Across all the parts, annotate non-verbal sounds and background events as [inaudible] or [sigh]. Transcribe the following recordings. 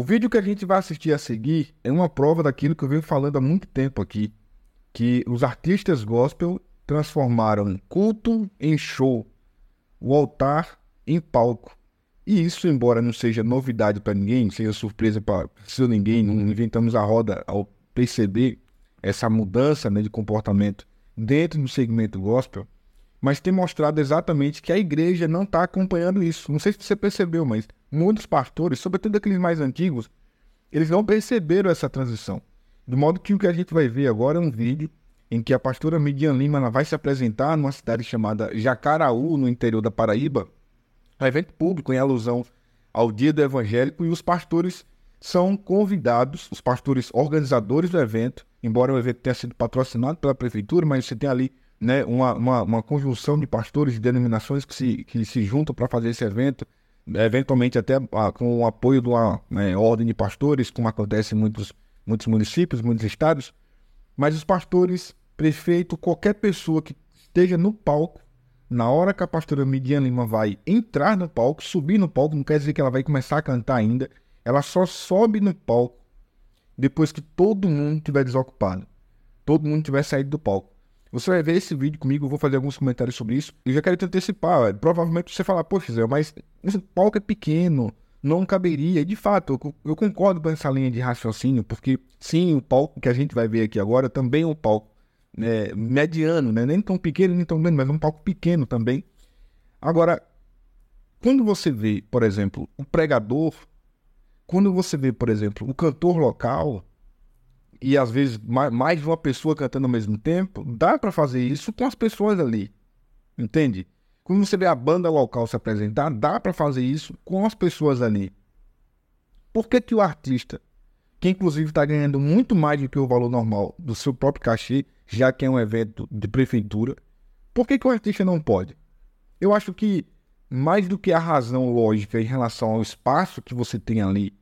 O vídeo que a gente vai assistir a seguir é uma prova daquilo que eu venho falando há muito tempo aqui, que os artistas gospel transformaram culto em show, o altar em palco. E isso, embora não seja novidade para ninguém, seja surpresa para ninguém, não inventamos a roda ao perceber essa mudança né, de comportamento dentro do segmento gospel, mas tem mostrado exatamente que a igreja não está acompanhando isso. Não sei se você percebeu, mas muitos pastores, sobretudo aqueles mais antigos, eles não perceberam essa transição. Do modo que o que a gente vai ver agora é um vídeo em que a pastora Midian Lima vai se apresentar numa cidade chamada Jacaraú, no interior da Paraíba, é um evento público em alusão ao Dia do Evangélico, e os pastores são convidados, os pastores organizadores do evento, embora o evento tenha sido patrocinado pela prefeitura, mas você tem ali né, uma, uma, uma conjunção de pastores de denominações que se, que se juntam para fazer esse evento, eventualmente até ah, com o apoio de uma né, ordem de pastores, como acontece em muitos, muitos municípios, muitos estados, mas os pastores, prefeito, qualquer pessoa que esteja no palco, na hora que a pastora Midian Lima vai entrar no palco, subir no palco, não quer dizer que ela vai começar a cantar ainda, ela só sobe no palco depois que todo mundo estiver desocupado, todo mundo tiver saído do palco. Você vai ver esse vídeo comigo, eu vou fazer alguns comentários sobre isso. E já quero te antecipar, provavelmente você falar, poxa, Zé, mas esse palco é pequeno, não caberia. E de fato, eu, concordo com essa linha de raciocínio, porque sim, o palco que a gente vai ver aqui agora também é um palco né, mediano, né? nem tão pequeno, nem tão grande, mas é um palco pequeno também. Agora, quando você vê, por exemplo, o pregador, quando você vê, por exemplo, o cantor local, e às vezes mais de uma pessoa cantando ao mesmo tempo, dá para fazer isso com as pessoas ali. Entende? Quando você vê a banda local se apresentar, dá para fazer isso com as pessoas ali. Por que, que o artista, que inclusive está ganhando muito mais do que o valor normal do seu próprio cachê, já que é um evento de prefeitura, por que, que o artista não pode? Eu acho que mais do que a razão lógica em relação ao espaço que você tem ali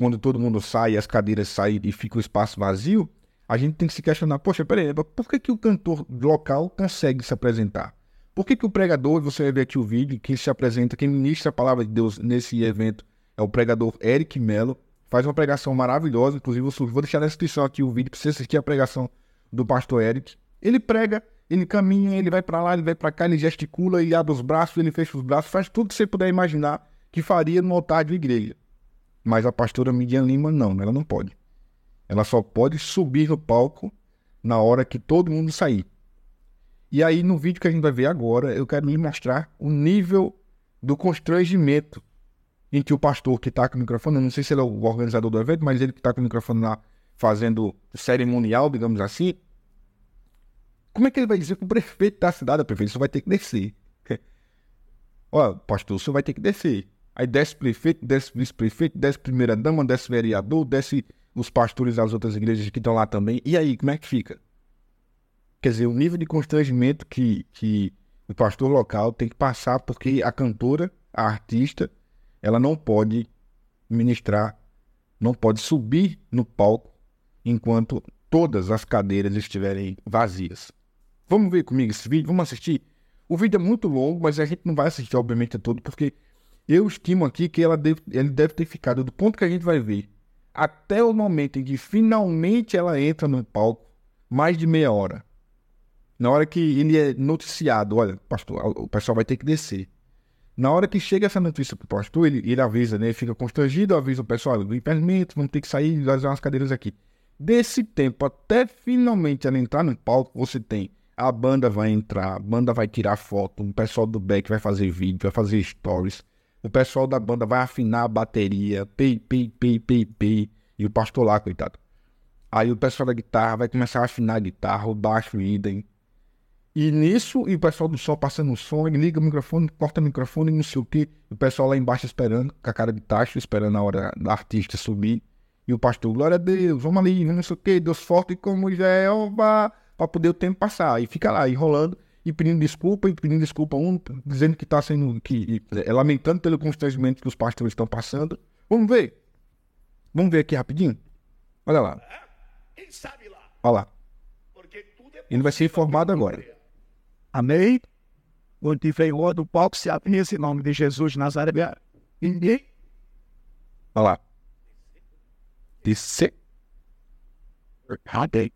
quando todo mundo sai, as cadeiras saem e fica o espaço vazio, a gente tem que se questionar, poxa, peraí, por que, que o cantor local consegue se apresentar? Por que, que o pregador, você vai ver aqui o vídeo, quem se apresenta, quem ministra a palavra de Deus nesse evento é o pregador Eric Mello, faz uma pregação maravilhosa, inclusive eu vou deixar na descrição aqui o vídeo para você assistir a pregação do pastor Eric. Ele prega, ele caminha, ele vai para lá, ele vai para cá, ele gesticula, ele abre os braços, ele fecha os braços, faz tudo que você puder imaginar que faria no altar de igreja. Mas a pastora Midian Lima não, né? ela não pode. Ela só pode subir no palco na hora que todo mundo sair. E aí, no vídeo que a gente vai ver agora, eu quero lhe mostrar o nível do constrangimento em que o pastor que está com o microfone, não sei se ele é o organizador do evento, mas ele que está com o microfone lá fazendo cerimonial, digamos assim, como é que ele vai dizer para o prefeito da cidade, prefeito, você vai ter que descer? Olha, [laughs] pastor, você vai ter que descer aí desce prefeito, desce vice-prefeito, desce primeira-dama, desce vereador, desce os pastores das outras igrejas que estão lá também. E aí, como é que fica? Quer dizer, o nível de constrangimento que, que o pastor local tem que passar, porque a cantora, a artista, ela não pode ministrar, não pode subir no palco enquanto todas as cadeiras estiverem vazias. Vamos ver comigo esse vídeo, vamos assistir. O vídeo é muito longo, mas a gente não vai assistir, obviamente, todo, porque eu estimo aqui que ela deve, ele deve ter ficado, do ponto que a gente vai ver, até o momento em que finalmente ela entra no palco, mais de meia hora. Na hora que ele é noticiado, olha, pastor, o pessoal vai ter que descer. Na hora que chega essa notícia pro o pastor, ele, ele avisa, né? fica constrangido, avisa o pessoal, do impedimento, vamos ter que sair e usar umas cadeiras aqui. Desse tempo até finalmente ela entrar no palco, você tem a banda vai entrar, a banda vai tirar foto, o pessoal do back vai fazer vídeo, vai fazer stories. O pessoal da banda vai afinar a bateria, pei pei pei pei pei, E o pastor lá, coitado. Aí o pessoal da guitarra vai começar a afinar a guitarra, o baixo, o idem. E nisso, e o pessoal do sol passando o som, ele liga o microfone, corta o microfone, não sei o quê. E o pessoal lá embaixo esperando, com a cara de tacho, esperando a hora da artista subir. E o pastor, glória a Deus, vamos ali, não sei o quê, Deus forte como Jeová, para poder o tempo passar. E fica lá, enrolando e pedindo desculpa, e pedindo desculpa um, dizendo que está sendo, que, é, lamentando pelo constrangimento que os pastores estão passando. Vamos ver. Vamos ver aqui rapidinho. Olha lá. É? Olha lá. É Ele vai ser informado agora. Amém? quando tiver O inferior do palco se abre esse nome de Jesus de Nazaré. Ninguém. Olha lá. disse Radei.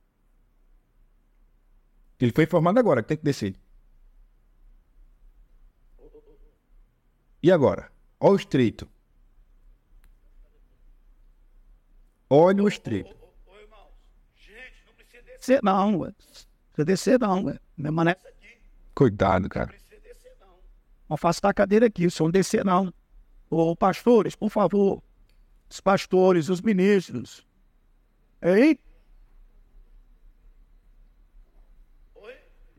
Ele foi informado agora que tem que descer. E agora? Olha o estreito. Olha o estreito. Descer não, ué. Precisa descer não, ué. Mané... Cuidado, cara. Não afastar a cadeira aqui, só não descer não. Ô, pastores, por favor. Os pastores, os ministros. Eita!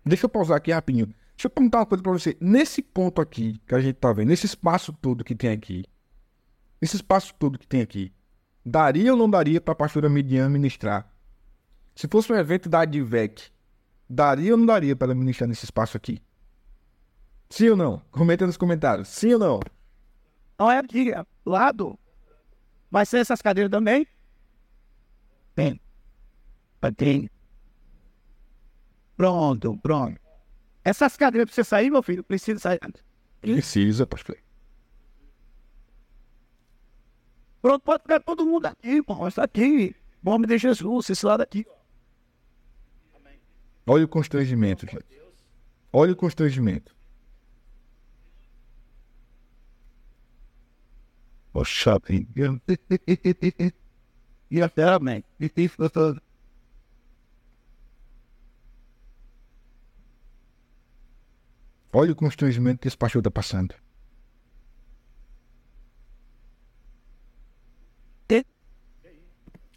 Deixa eu pausar aqui rapidinho. Deixa eu perguntar uma coisa para você. Nesse ponto aqui que a gente tá vendo, nesse espaço todo que tem aqui, nesse espaço todo que tem aqui, daria ou não daria para a pastora Midian ministrar? Se fosse um evento da ADVEC, daria ou não daria para ela ministrar nesse espaço aqui? Sim ou não? Comenta nos comentários. Sim ou não? Não é de lado. Vai ser essas cadeiras também? Tem. Tem. Pronto, pronto. Essas cadeiras pra você sair, meu filho, precisa sair. Precisa, pastor. Pronto, pode ficar todo mundo aqui, pô. Está aqui. Nome de Jesus, esse lado aqui. Olha o constrangimento, gente. Olha o constrangimento. Poxa vida. [laughs] E até, amém. E tem Olha o constrangimento que esse pastor está passando.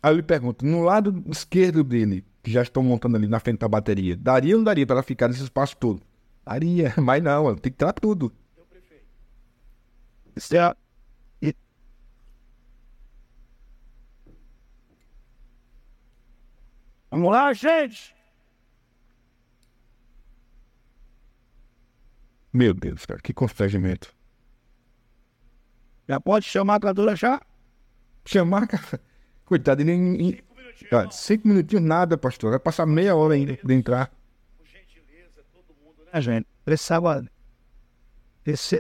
Aí eu lhe pergunto, no lado esquerdo dele, que já estão montando ali na frente da bateria, daria ou não daria para ela ficar nesse espaço todo? Daria, [laughs] mas não, tem que tirar tudo. É Vamos lá, gente! Meu Deus, cara, que constrangimento. Já pode chamar a cantora já? Chamar, cara? Coitado, nem Em, cara, cinco minutinhos nada, pastor. Vai passar meia hora ainda de entrar. Por gentileza, todo mundo, né, gente? Precisava.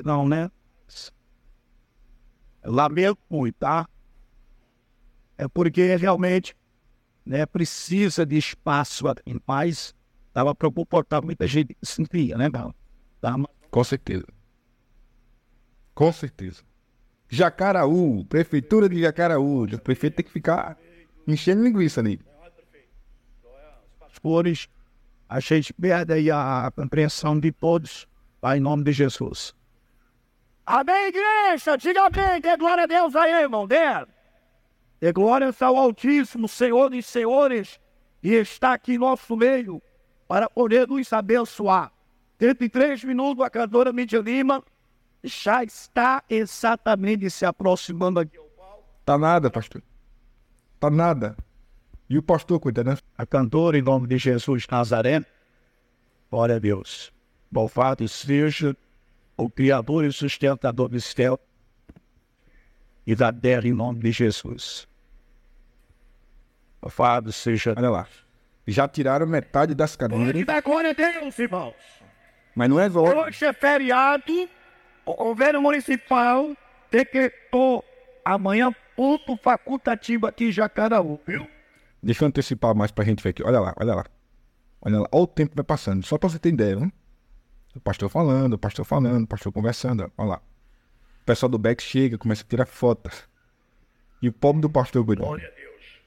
não, né? Lamento muito, tá? É porque realmente né, precisa de espaço em paz. Estava preocupado, muita gente se enfia, né, cara? Tá, mas com certeza. Com certeza. Jacaraú, prefeitura de Jacaraú. O prefeito tem que ficar enchendo linguiça ali. Flores, a gente perde aí a compreensão de todos, tá? em nome de Jesus. Amém, igreja! Diga amém! Dê glória a Deus aí, irmão! Dê! Dê glória ao Altíssimo, Senhor e Senhores, e está aqui em nosso meio para poder nos abençoar. Dentro de três minutos, a cantora Mídia Lima já está exatamente se aproximando aqui ao palco. Tá nada, pastor. Tá nada. E o pastor cuida, né? A cantora, em nome de Jesus Nazaré, glória a Deus. Louvado seja o Criador e sustentador do céu e da terra, em nome de Jesus. Louvado seja. Olha lá. Já tiraram metade das cadeiras. Glória a Deus, irmãos. Mas não só. É Hoje é feriado, o governo municipal decretou amanhã ponto facultativo aqui em Jacaraú, viu? Deixa eu antecipar mais pra gente ver aqui. Olha lá, olha lá. Olha lá, olha o tempo vai passando, só pra você ter ideia, né? O pastor falando, o pastor falando, o pastor conversando, olha lá. O pessoal do back chega, começa a tirar fotos. E o pobre do pastor Guri. Glória a Deus.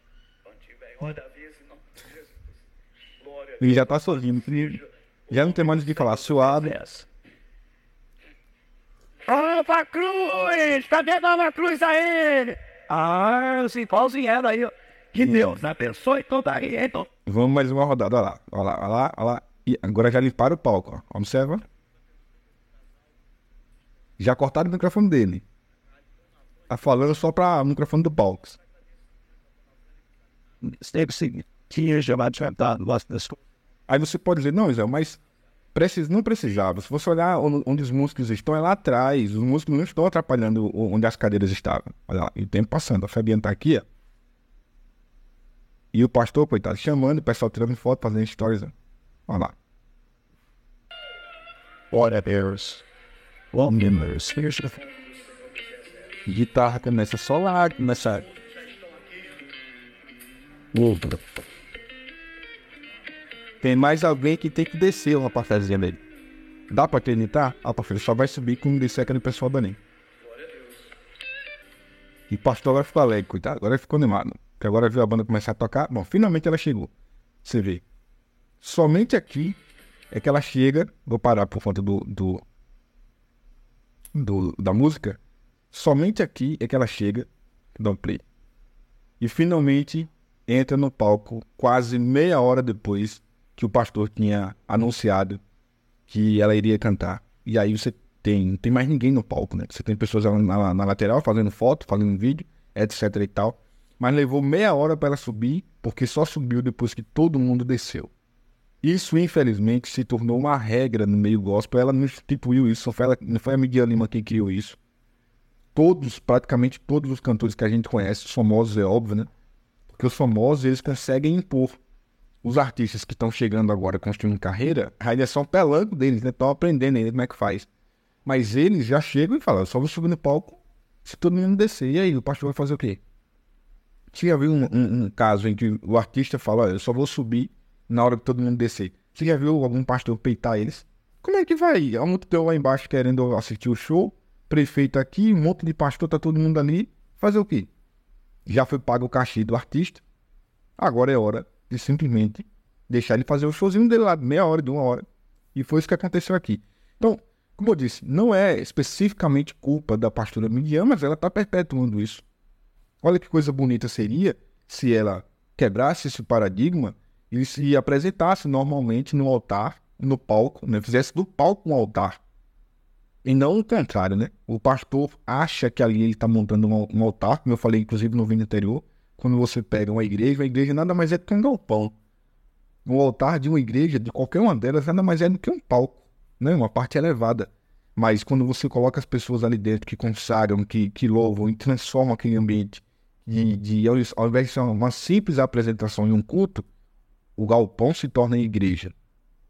Onde tiver, olha a vez, não. Ele já tá sozinho. Filho. Já não tem mais o que falar, suave. Nova é Cruz! Cadê tá Nova Cruz aí? Ah, os pauzinho era aí. Que Deus abençoe toda aí, então. Vamos mais uma rodada, olha lá, olha lá, olha lá, olha lá. E agora já limparam o palco, ó. Observa. Já cortaram o microfone dele. Tá falando só para o microfone do palco. Steve seguinte. tinha chamado de voz das coisas. Aí você pode dizer, não, Israel, mas precis, não precisava. Se você olhar onde os músicos estão, é lá atrás. Os músicos não estão atrapalhando onde as cadeiras estavam. Olha lá, e o tempo passando. A Fabiana está aqui, ó. E o pastor, coitado, chamando, o pessoal tirando foto, fazendo stories. Olha lá. Olha Deus. Members. Guitarra começa a solar, começa. Outro. Tem mais alguém que tem que descer uma partezinha dele. Dá pra acreditar? Ah, pastor, só vai subir com descer aquele pessoal da NEM. E pastor agora ficou alegre, coitado. Agora ele ficou animado. Porque agora viu a banda começar a tocar. Bom, finalmente ela chegou. Você vê. Somente aqui é que ela chega. Vou parar por conta do, do, do da música. Somente aqui é que ela chega. Dá um play. E finalmente entra no palco quase meia hora depois que o pastor tinha anunciado que ela iria cantar. E aí você tem, não tem mais ninguém no palco, né? Você tem pessoas na, na lateral fazendo foto, fazendo vídeo, etc e tal. Mas levou meia hora para ela subir, porque só subiu depois que todo mundo desceu. Isso, infelizmente, se tornou uma regra no meio gospel. Ela não instituiu isso, foi ela, não foi a Miguel Lima quem criou isso. Todos, praticamente todos os cantores que a gente conhece, os famosos, é óbvio, né? Porque os famosos, eles conseguem impor os artistas que estão chegando agora construindo carreira, ainda é são pelanco deles, né? Estão aprendendo ainda como é que faz. Mas eles já chegam e falam, só vou subir no palco se todo mundo descer. E aí, o pastor vai fazer o quê? Tinha já viu um, um, um caso em que o artista fala, olha, eu só vou subir na hora que todo mundo descer. Você já viu algum pastor peitar eles? Como é que vai? Há um monte lá embaixo querendo assistir o show, prefeito aqui, um monte de pastor, tá todo mundo ali. Fazer o quê? Já foi pago o cachê do artista. Agora é hora de simplesmente deixar ele fazer o showzinho dele lá, meia hora, de uma hora. E foi isso que aconteceu aqui. Então, como eu disse, não é especificamente culpa da pastora Midian, mas ela está perpetuando isso. Olha que coisa bonita seria se ela quebrasse esse paradigma e se apresentasse normalmente no altar, no palco, né? fizesse do palco um altar. E não o contrário, né? O pastor acha que ali ele está montando um, altar, como eu falei, inclusive, no vídeo anterior quando você pega uma igreja, uma igreja nada mais é do que um galpão. O altar de uma igreja, de qualquer uma delas, nada mais é do que um palco, né? uma parte elevada. Mas quando você coloca as pessoas ali dentro que consagram, que, que louvam e transformam aquele ambiente, de, de, ao invés de ser uma simples apresentação em um culto, o galpão se torna igreja.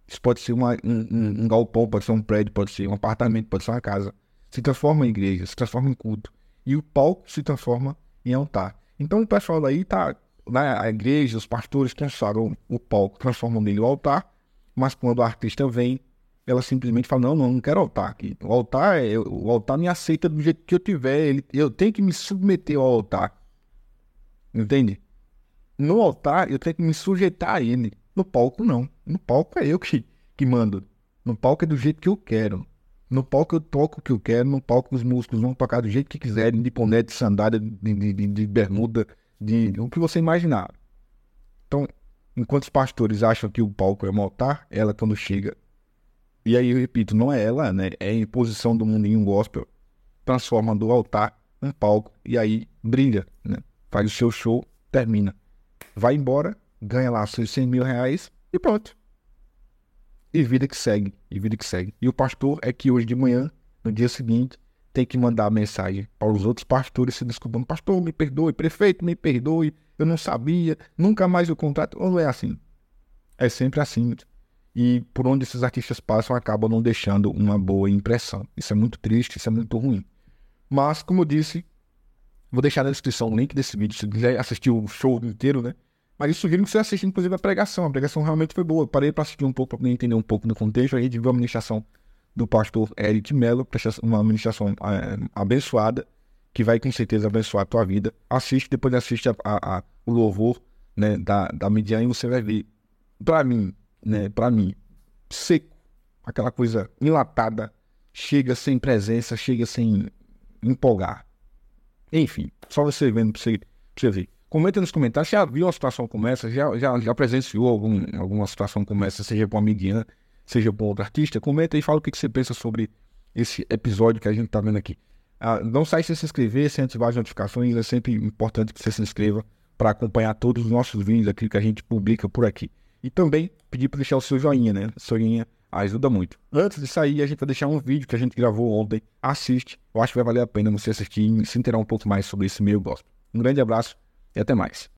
Isso pode ser uma, um, um galpão, pode ser um prédio, pode ser um apartamento, pode ser uma casa. Se transforma em igreja, se transforma em culto. E o palco se transforma em altar. Então o pessoal daí tá, né, a igreja, os pastores transformam o palco, transformam nele o altar, mas quando o artista vem, ela simplesmente fala, não, não, não quero altar aqui. O altar, é, eu, o altar me aceita do jeito que eu tiver, ele, eu tenho que me submeter ao altar. Entende? No altar, eu tenho que me sujeitar a ele. No palco, não. No palco é eu que, que mando. No palco é do jeito que eu quero. No palco eu toco o que eu quero, no palco os músicos vão tocar do jeito que quiserem, de boné, de sandália, de, de, de, de bermuda, de o que você imaginar. Então, enquanto os pastores acham que o palco é um altar, ela quando chega. E aí eu repito, não é ela, né? É a imposição do mundo em um gospel. Transforma do altar em palco e aí brilha, né? Faz o seu show, termina. Vai embora, ganha lá seus 100 mil reais e pronto e vida que segue, e vida que segue. E o pastor é que hoje de manhã, no dia seguinte, tem que mandar a mensagem para os outros pastores se desculpando. Pastor, me perdoe, prefeito, me perdoe, eu não sabia, nunca mais o contrato. Ou não é assim? É sempre assim. E por onde esses artistas passam, acabam não deixando uma boa impressão. Isso é muito triste, isso é muito ruim. Mas, como eu disse, vou deixar na descrição o link desse vídeo, se quiser assistir o show inteiro, né? Mas isso sugiro que você assista, inclusive, a pregação. A pregação realmente foi boa. Eu parei para assistir um pouco, para entender um pouco do contexto. Aí ver a ministração do pastor Eric Mello, uma ministração é, abençoada, que vai com certeza abençoar a tua vida. Assiste, depois assiste a, a, a, o louvor né, da, da Midian e você vai ver. Para mim, né, para mim, seco, aquela coisa enlatada, chega sem presença, chega sem empolgar. Enfim, só você vendo para você, pra você ver. Comenta nos comentários se já viu uma situação como essa, já, já, já presenciou algum, alguma situação como essa, seja com a amiguinha, seja com outro artista. Comenta e fala o que, que você pensa sobre esse episódio que a gente está vendo aqui. Ah, não sai sem se inscrever, sem ativar as notificações. É sempre importante que você se inscreva para acompanhar todos os nossos vídeos, aquilo que a gente publica por aqui. E também pedir para deixar o seu joinha, né? O seu joinha ajuda muito. Antes de sair, a gente vai deixar um vídeo que a gente gravou ontem. Assiste, eu acho que vai valer a pena você assistir e se inteirar um pouco mais sobre esse meio gospel. Um grande abraço e até mais.